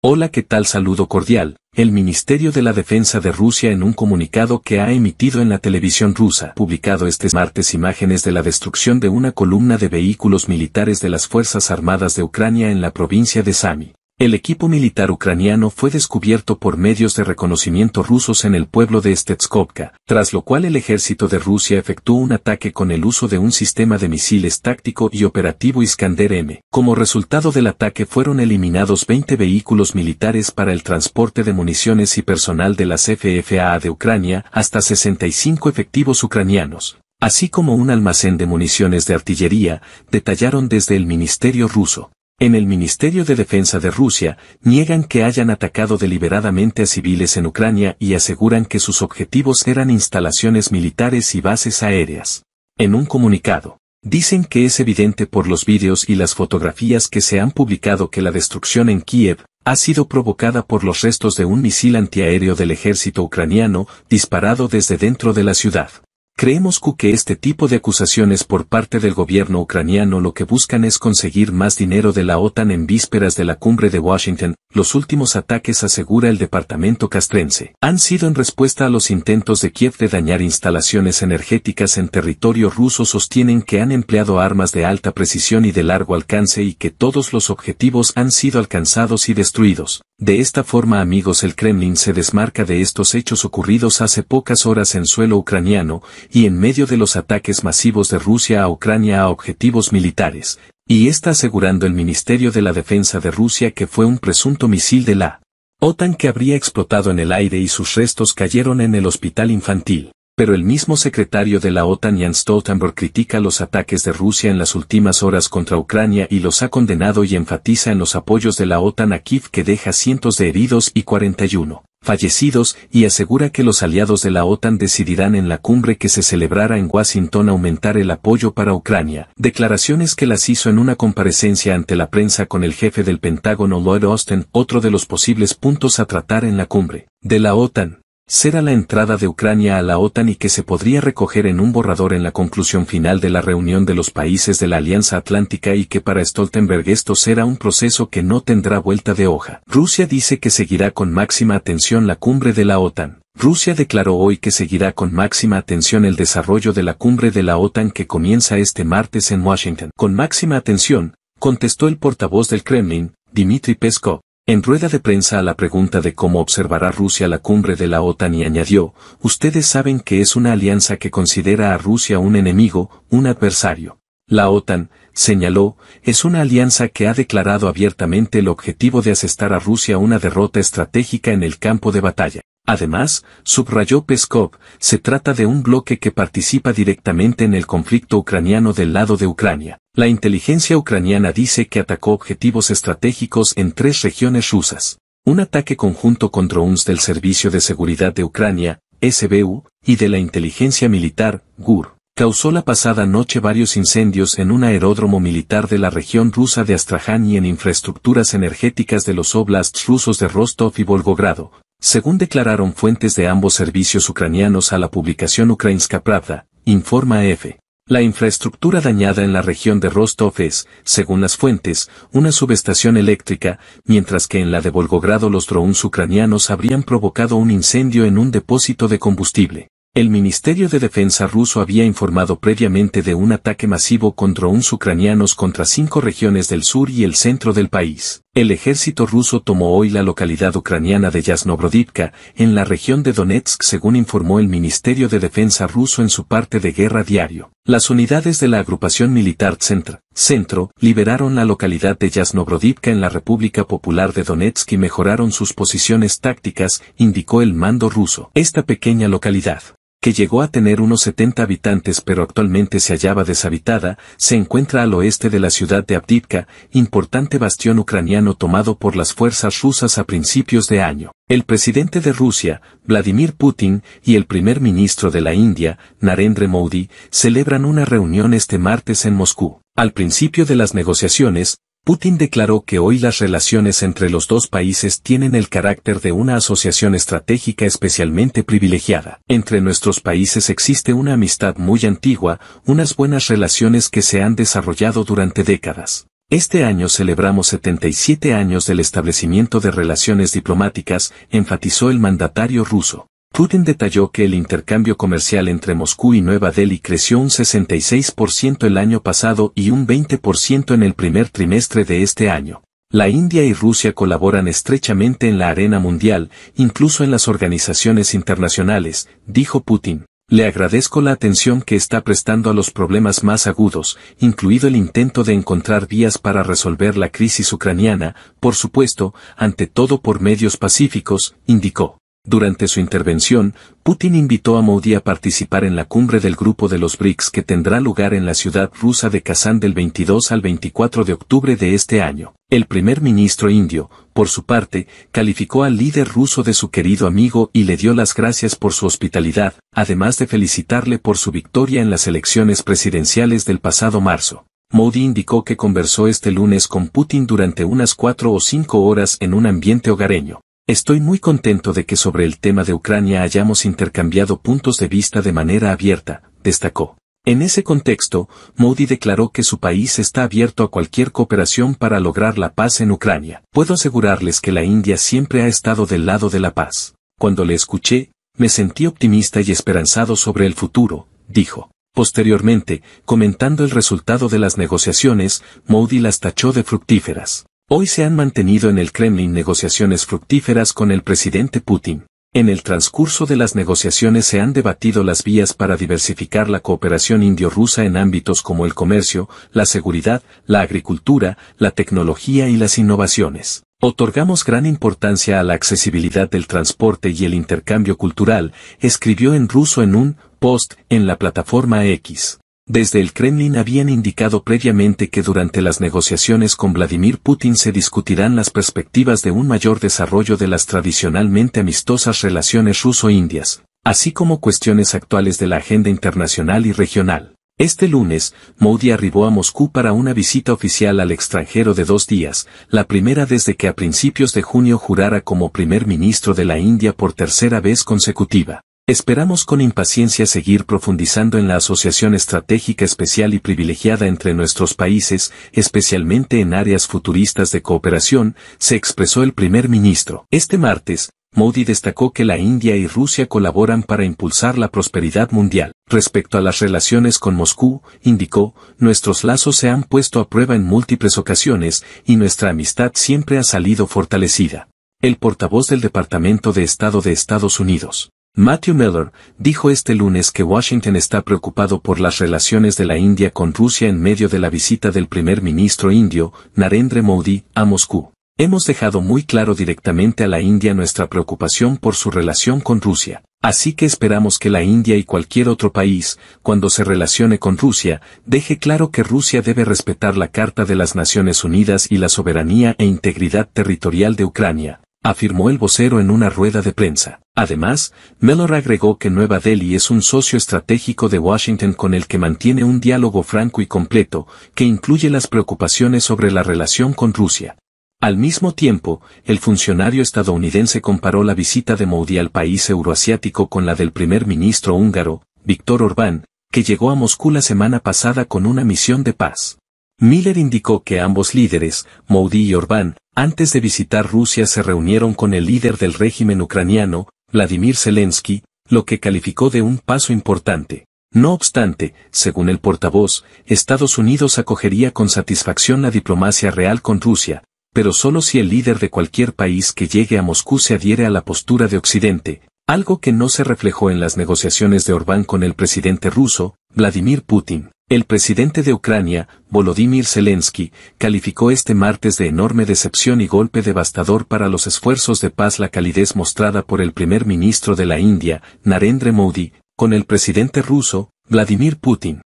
Hola, ¿qué tal? Saludo cordial. El Ministerio de la Defensa de Rusia en un comunicado que ha emitido en la televisión rusa, publicado este martes imágenes de la destrucción de una columna de vehículos militares de las Fuerzas Armadas de Ucrania en la provincia de Sami. El equipo militar ucraniano fue descubierto por medios de reconocimiento rusos en el pueblo de Stetskovka, tras lo cual el ejército de Rusia efectuó un ataque con el uso de un sistema de misiles táctico y operativo Iskander M. Como resultado del ataque fueron eliminados 20 vehículos militares para el transporte de municiones y personal de las FFAA de Ucrania, hasta 65 efectivos ucranianos así como un almacén de municiones de artillería, detallaron desde el Ministerio ruso. En el Ministerio de Defensa de Rusia, niegan que hayan atacado deliberadamente a civiles en Ucrania y aseguran que sus objetivos eran instalaciones militares y bases aéreas. En un comunicado, dicen que es evidente por los vídeos y las fotografías que se han publicado que la destrucción en Kiev ha sido provocada por los restos de un misil antiaéreo del ejército ucraniano disparado desde dentro de la ciudad. Creemos que este tipo de acusaciones por parte del gobierno ucraniano lo que buscan es conseguir más dinero de la OTAN en vísperas de la cumbre de Washington. Los últimos ataques, asegura el departamento castrense, han sido en respuesta a los intentos de Kiev de dañar instalaciones energéticas en territorio ruso. Sostienen que han empleado armas de alta precisión y de largo alcance y que todos los objetivos han sido alcanzados y destruidos. De esta forma amigos el Kremlin se desmarca de estos hechos ocurridos hace pocas horas en suelo ucraniano y en medio de los ataques masivos de Rusia a Ucrania a objetivos militares, y está asegurando el Ministerio de la Defensa de Rusia que fue un presunto misil de la OTAN que habría explotado en el aire y sus restos cayeron en el hospital infantil pero el mismo secretario de la OTAN Jan Stoltenberg critica los ataques de Rusia en las últimas horas contra Ucrania y los ha condenado y enfatiza en los apoyos de la OTAN a Kiev que deja cientos de heridos y 41 fallecidos y asegura que los aliados de la OTAN decidirán en la cumbre que se celebrara en Washington aumentar el apoyo para Ucrania, declaraciones que las hizo en una comparecencia ante la prensa con el jefe del Pentágono Lloyd Austin, otro de los posibles puntos a tratar en la cumbre de la OTAN será la entrada de Ucrania a la OTAN y que se podría recoger en un borrador en la conclusión final de la reunión de los países de la Alianza Atlántica y que para Stoltenberg esto será un proceso que no tendrá vuelta de hoja. Rusia dice que seguirá con máxima atención la cumbre de la OTAN. Rusia declaró hoy que seguirá con máxima atención el desarrollo de la cumbre de la OTAN que comienza este martes en Washington. Con máxima atención, contestó el portavoz del Kremlin, Dmitry Peskov, en rueda de prensa a la pregunta de cómo observará Rusia la cumbre de la OTAN y añadió, ustedes saben que es una alianza que considera a Rusia un enemigo, un adversario. La OTAN, señaló, es una alianza que ha declarado abiertamente el objetivo de asestar a Rusia una derrota estratégica en el campo de batalla. Además, subrayó Peskov, se trata de un bloque que participa directamente en el conflicto ucraniano del lado de Ucrania. La inteligencia ucraniana dice que atacó objetivos estratégicos en tres regiones rusas. Un ataque conjunto contra UNS del Servicio de Seguridad de Ucrania, SBU, y de la inteligencia militar, GUR, causó la pasada noche varios incendios en un aeródromo militar de la región rusa de Astrahan y en infraestructuras energéticas de los oblasts rusos de Rostov y Volgogrado, según declararon fuentes de ambos servicios ucranianos a la publicación Ukrainska Pravda, informa e F. La infraestructura dañada en la región de Rostov es, según las fuentes, una subestación eléctrica, mientras que en la de Volgogrado los drones ucranianos habrían provocado un incendio en un depósito de combustible. El Ministerio de Defensa ruso había informado previamente de un ataque masivo con drones ucranianos contra cinco regiones del sur y el centro del país. El ejército ruso tomó hoy la localidad ucraniana de Yasnobrodivka, en la región de Donetsk según informó el Ministerio de Defensa ruso en su parte de guerra diario. Las unidades de la agrupación militar Centro, Centro liberaron la localidad de Yasnobrodivka en la República Popular de Donetsk y mejoraron sus posiciones tácticas, indicó el mando ruso. Esta pequeña localidad que llegó a tener unos 70 habitantes pero actualmente se hallaba deshabitada, se encuentra al oeste de la ciudad de Abdivka, importante bastión ucraniano tomado por las fuerzas rusas a principios de año. El presidente de Rusia, Vladimir Putin, y el primer ministro de la India, Narendra Modi, celebran una reunión este martes en Moscú. Al principio de las negociaciones, Putin declaró que hoy las relaciones entre los dos países tienen el carácter de una asociación estratégica especialmente privilegiada. Entre nuestros países existe una amistad muy antigua, unas buenas relaciones que se han desarrollado durante décadas. Este año celebramos 77 años del establecimiento de relaciones diplomáticas, enfatizó el mandatario ruso. Putin detalló que el intercambio comercial entre Moscú y Nueva Delhi creció un 66% el año pasado y un 20% en el primer trimestre de este año. La India y Rusia colaboran estrechamente en la arena mundial, incluso en las organizaciones internacionales, dijo Putin. Le agradezco la atención que está prestando a los problemas más agudos, incluido el intento de encontrar vías para resolver la crisis ucraniana, por supuesto, ante todo por medios pacíficos, indicó. Durante su intervención, Putin invitó a Modi a participar en la cumbre del grupo de los BRICS que tendrá lugar en la ciudad rusa de Kazán del 22 al 24 de octubre de este año. El primer ministro indio, por su parte, calificó al líder ruso de su querido amigo y le dio las gracias por su hospitalidad, además de felicitarle por su victoria en las elecciones presidenciales del pasado marzo. Modi indicó que conversó este lunes con Putin durante unas cuatro o cinco horas en un ambiente hogareño. Estoy muy contento de que sobre el tema de Ucrania hayamos intercambiado puntos de vista de manera abierta, destacó. En ese contexto, Modi declaró que su país está abierto a cualquier cooperación para lograr la paz en Ucrania. Puedo asegurarles que la India siempre ha estado del lado de la paz. Cuando le escuché, me sentí optimista y esperanzado sobre el futuro, dijo. Posteriormente, comentando el resultado de las negociaciones, Modi las tachó de fructíferas. Hoy se han mantenido en el Kremlin negociaciones fructíferas con el presidente Putin. En el transcurso de las negociaciones se han debatido las vías para diversificar la cooperación indio-rusa en ámbitos como el comercio, la seguridad, la agricultura, la tecnología y las innovaciones. Otorgamos gran importancia a la accesibilidad del transporte y el intercambio cultural, escribió en ruso en un post en la plataforma X. Desde el Kremlin habían indicado previamente que durante las negociaciones con Vladimir Putin se discutirán las perspectivas de un mayor desarrollo de las tradicionalmente amistosas relaciones ruso-indias, así como cuestiones actuales de la agenda internacional y regional. Este lunes, Modi arribó a Moscú para una visita oficial al extranjero de dos días, la primera desde que a principios de junio jurara como primer ministro de la India por tercera vez consecutiva. Esperamos con impaciencia seguir profundizando en la asociación estratégica especial y privilegiada entre nuestros países, especialmente en áreas futuristas de cooperación, se expresó el primer ministro. Este martes, Modi destacó que la India y Rusia colaboran para impulsar la prosperidad mundial. Respecto a las relaciones con Moscú, indicó, nuestros lazos se han puesto a prueba en múltiples ocasiones y nuestra amistad siempre ha salido fortalecida. El portavoz del Departamento de Estado de Estados Unidos, Matthew Miller dijo este lunes que Washington está preocupado por las relaciones de la India con Rusia en medio de la visita del primer ministro indio, Narendra Modi, a Moscú. Hemos dejado muy claro directamente a la India nuestra preocupación por su relación con Rusia, así que esperamos que la India y cualquier otro país, cuando se relacione con Rusia, deje claro que Rusia debe respetar la Carta de las Naciones Unidas y la soberanía e integridad territorial de Ucrania, afirmó el vocero en una rueda de prensa. Además, Miller agregó que Nueva Delhi es un socio estratégico de Washington con el que mantiene un diálogo franco y completo, que incluye las preocupaciones sobre la relación con Rusia. Al mismo tiempo, el funcionario estadounidense comparó la visita de Modi al país euroasiático con la del primer ministro húngaro, Víctor Orbán, que llegó a Moscú la semana pasada con una misión de paz. Miller indicó que ambos líderes, Modi y Orbán, antes de visitar Rusia se reunieron con el líder del régimen ucraniano, Vladimir Zelensky, lo que calificó de un paso importante. No obstante, según el portavoz, Estados Unidos acogería con satisfacción la diplomacia real con Rusia, pero solo si el líder de cualquier país que llegue a Moscú se adhiere a la postura de Occidente, algo que no se reflejó en las negociaciones de Orbán con el presidente ruso, Vladimir Putin. El presidente de Ucrania, Volodymyr Zelensky, calificó este martes de enorme decepción y golpe devastador para los esfuerzos de paz la calidez mostrada por el primer ministro de la India, Narendra Modi, con el presidente ruso, Vladimir Putin.